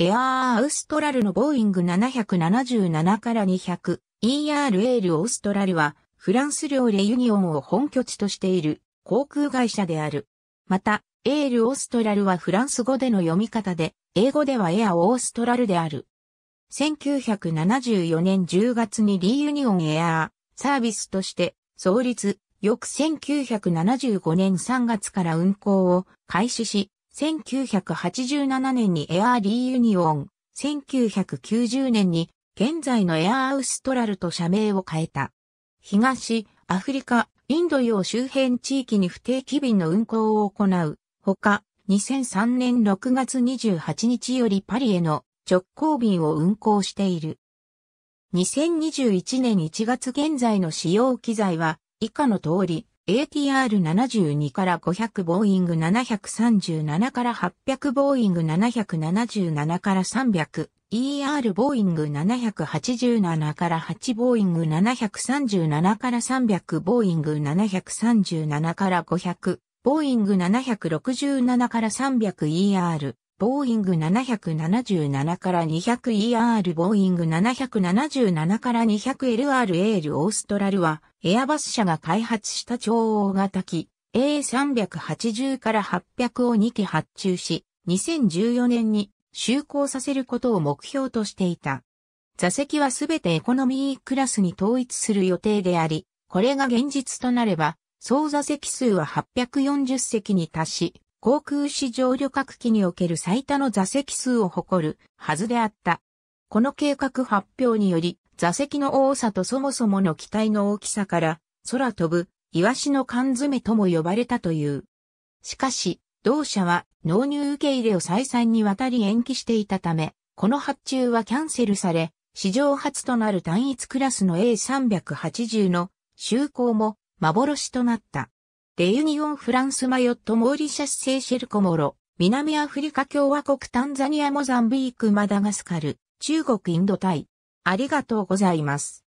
エアーアウストラルのボーイング777から200 ERL オーストラルはフランス領レユニオンを本拠地としている航空会社である。また、エールオーストラルはフランス語での読み方で、英語ではエアオーストラルである。1974年10月にリーユニオンエアーサービスとして創立、翌1975年3月から運行を開始し、1987年にエアーリーユニオン、1990年に現在のエアーアウストラルと社名を変えた。東、アフリカ、インド洋周辺地域に不定期便の運航を行う。ほか、2003年6月28日よりパリへの直行便を運航している。2021年1月現在の使用機材は以下の通り、ATR72 から500ボーイング737から800ボーイング777から300 ER ボーイング787から8ボーイング737から300ボーイング737から500ボーイング767から 300ER ボーイング777から 200ER ボーイング777から 200LRL オーストラルは、エアバス社が開発した超大型機 A380 から800を2機発注し、2014年に就航させることを目標としていた。座席はすべてエコノミークラスに統一する予定であり、これが現実となれば、総座席数は840席に達し、航空史上旅客機における最多の座席数を誇るはずであった。この計画発表により、座席の多さとそもそもの機体の大きさから、空飛ぶ、イワシの缶詰とも呼ばれたという。しかし、同社は納入受け入れを再三にわたり延期していたため、この発注はキャンセルされ、史上初となる単一クラスの A380 の就航も幻となった。レユニオン・フランス・マヨット・モーリシャス・セーシェル・コモロ、南アフリカ共和国タンザニア・モザンビーク・マダガスカル、中国・インド・タイ。ありがとうございます。